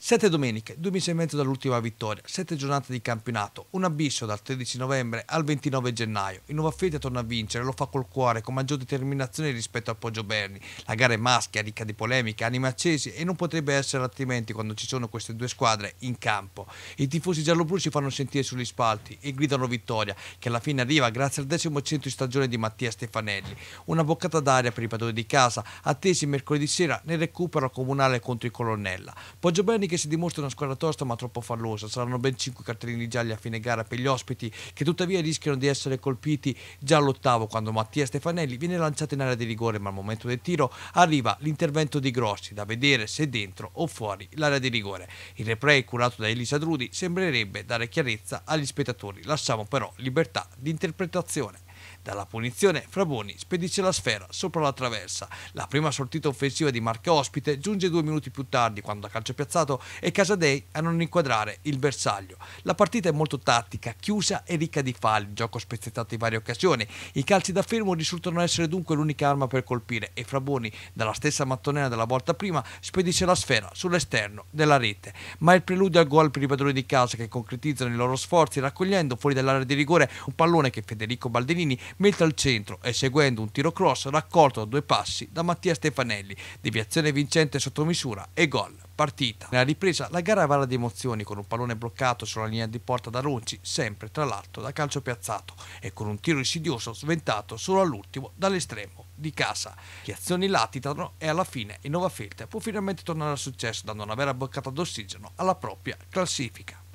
Sette domeniche, due mesi e mezzo dall'ultima vittoria, sette giornate di campionato, un abisso dal 13 novembre al 29 gennaio. Il Nuova Fede torna a vincere, lo fa col cuore, con maggior determinazione rispetto a Poggio Berni. La gara è maschia, ricca di polemiche, anime accesi e non potrebbe essere altrimenti quando ci sono queste due squadre in campo. I tifosi giallo-blu si fanno sentire sugli spalti e gridano vittoria, che alla fine arriva grazie al decimo centro di stagione di Mattia Stefanelli. Una boccata d'aria per i padroni di casa, attesi mercoledì sera nel recupero comunale contro il Colonnella. Poggio Berni che si dimostra una squadra tosta ma troppo fallosa. Saranno ben 5 cartellini gialli a fine gara per gli ospiti che tuttavia rischiano di essere colpiti già all'ottavo quando Mattia Stefanelli viene lanciato in area di rigore ma al momento del tiro arriva l'intervento di Grossi da vedere se dentro o fuori l'area di rigore. Il replay curato da Elisa Drudi sembrerebbe dare chiarezza agli spettatori, lasciamo però libertà di interpretazione. Dalla punizione, Fraboni spedisce la sfera sopra la traversa. La prima sortita offensiva di Marca Ospite giunge due minuti più tardi, quando da calcio piazzato è Casadei a non inquadrare il bersaglio. La partita è molto tattica, chiusa e ricca di falli, gioco spezzettato in varie occasioni. I calci da fermo risultano essere dunque l'unica arma per colpire e Fraboni, dalla stessa mattonella della volta prima, spedisce la sfera sull'esterno della rete. Ma il preludio al gol per i padroni di casa che concretizzano i loro sforzi raccogliendo fuori dall'area di rigore un pallone che Federico Baldinini mentre al centro e seguendo un tiro cross raccolto a due passi da Mattia Stefanelli, deviazione vincente sotto misura e gol. Partita. Nella ripresa la gara vara di emozioni con un pallone bloccato sulla linea di porta da Ronci, sempre tra l'altro da calcio piazzato e con un tiro insidioso sventato solo all'ultimo dall'estremo di casa. Le azioni latitano e alla fine il Nova Novafelte può finalmente tornare al successo dando una vera boccata d'ossigeno alla propria classifica.